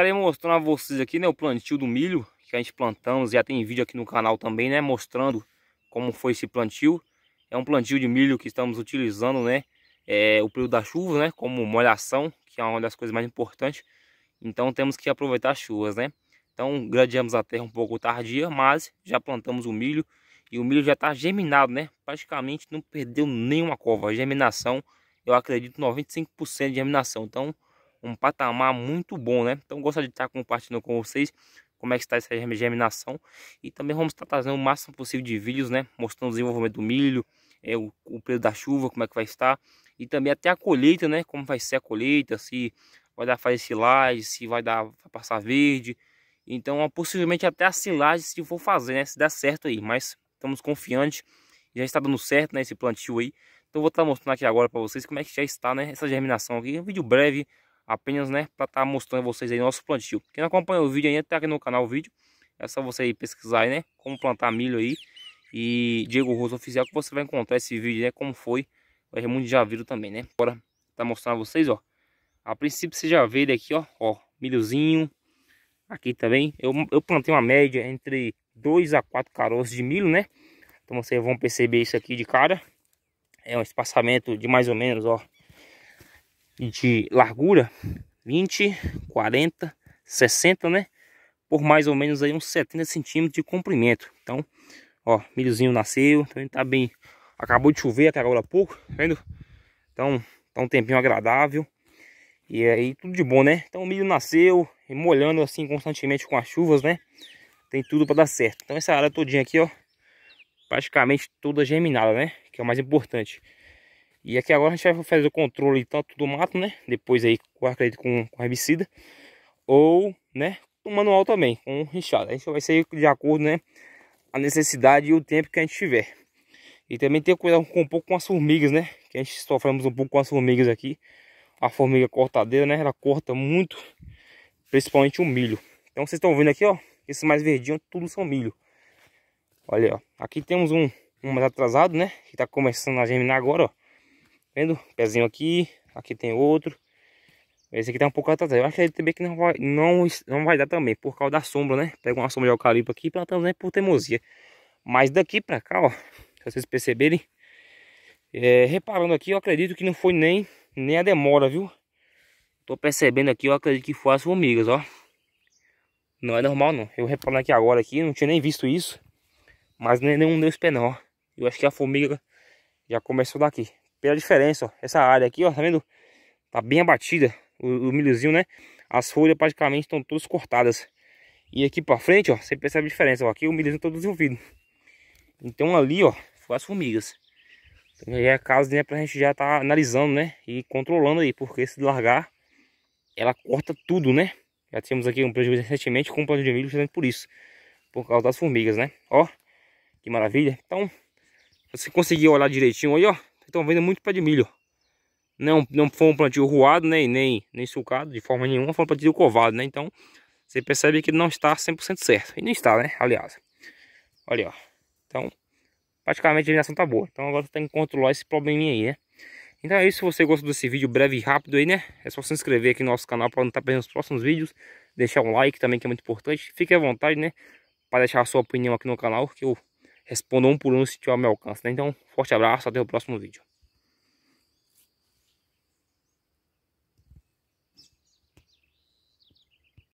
Estarei mostrando a vocês aqui, né, o plantio do milho que a gente plantamos, já tem vídeo aqui no canal também, né, mostrando como foi esse plantio. É um plantio de milho que estamos utilizando, né, é, o período da chuva, né, como molhação, que é uma das coisas mais importantes. Então temos que aproveitar as chuvas, né. Então gradeamos a terra um pouco tardia, mas já plantamos o milho e o milho já está germinado, né, praticamente não perdeu nenhuma cova. A germinação, eu acredito 95% de germinação, então um patamar muito bom, né? Então gostaria de estar compartilhando com vocês como é que está essa germinação e também vamos estar trazendo o máximo possível de vídeos, né? Mostrando o desenvolvimento do milho, é, o, o período da chuva, como é que vai estar e também até a colheita, né? Como vai ser a colheita, se vai dar fazer silagem, se vai dar vai passar verde. Então, é possivelmente até a silagem se for fazer, né? Se dá certo aí, mas estamos confiantes, já está dando certo, né? Esse plantio aí. Então, vou estar mostrando aqui agora para vocês como é que já está, né? Essa germinação aqui, um vídeo breve apenas né, para estar tá mostrando a vocês aí nosso plantio. Quem não acompanha o vídeo ainda, tá aqui no canal o vídeo, é só você aí pesquisar aí, né, como plantar milho aí, e Diego Rosa Oficial, que você vai encontrar esse vídeo, né, como foi, o muitos já viu também, né. Agora, tá mostrando a vocês, ó, a princípio você já vê ele aqui, ó, ó, milhozinho, aqui também, eu, eu plantei uma média entre 2 a 4 caroços de milho, né, então vocês vão perceber isso aqui de cara, é um espaçamento de mais ou menos, ó, de largura, 20, 40, 60, né? Por mais ou menos aí uns 70 centímetros de comprimento. Então, ó, milhozinho nasceu, também então tá bem. Acabou de chover até agora há pouco, tá vendo? Então, tá um tempinho agradável. E é aí tudo de bom, né? Então o milho nasceu, molhando assim constantemente com as chuvas, né? Tem tudo para dar certo. Então essa área todinha aqui, ó, praticamente toda germinada, né? Que é o mais importante. E aqui agora a gente vai fazer o controle tanto do mato, né? Depois aí com acredito com, com herbicida. Ou, né? O manual também, com rinchada. A gente vai sair de acordo, né? A necessidade e o tempo que a gente tiver. E também ter cuidado com um pouco com as formigas, né? Que a gente sofremos um pouco com as formigas aqui. A formiga cortadeira, né? Ela corta muito, principalmente o milho. Então vocês estão vendo aqui, ó. Esse mais verdinho, tudo são milho. Olha, ó. Aqui temos um, um mais atrasado, né? Que tá começando a germinar agora, ó. Vendo? Pezinho aqui. Aqui tem outro. Esse aqui tá um pouco atrás. Eu acho que ele também que não vai, não, não vai dar também. Por causa da sombra, né? Pega uma sombra de eucalipto aqui. Plantamos né, por teimosia. Mas daqui pra cá, ó. Se vocês perceberem. É, reparando aqui, eu acredito que não foi nem, nem a demora, viu? Tô percebendo aqui, eu acredito que foi as formigas, ó. Não é normal, não. Eu reparando aqui agora, aqui, não tinha nem visto isso. Mas nem nenhum deu pé, não, ó. Eu acho que a formiga já começou daqui. Pela diferença, ó. Essa área aqui, ó, tá vendo? Tá bem abatida o, o milhozinho, né? As folhas praticamente estão todas cortadas. E aqui pra frente, ó, você percebe a diferença, ó. Aqui o milhozinho tá todo desenvolvido. Então ali, ó, foi as formigas. Então já é caso, né, pra gente já tá analisando, né? E controlando aí, porque se largar, ela corta tudo, né? Já temos aqui um prejuízo recentemente com um plantio de milho, justamente por isso. Por causa das formigas, né? Ó, que maravilha. Então, você conseguir olhar direitinho aí, ó estão vendo muito pé de milho. Não, não foi um plantio ruado, né, nem, nem sulcado de forma nenhuma, foi um plantio covado, né? Então, você percebe que não está 100% certo. E não está, né? Aliás. Olha, ó. Então, praticamente a germinação tá boa. Então agora tem que controlar esse probleminha aí, né? Então é isso, se você gostou desse vídeo breve e rápido aí, né? É só se inscrever aqui no nosso canal para não estar perdendo os próximos vídeos. Deixar um like também, que é muito importante. Fique à vontade, né? Para deixar a sua opinião aqui no canal, que eu respondo um por um se tiver ao meu alcance, né? Então, forte abraço, até o próximo vídeo.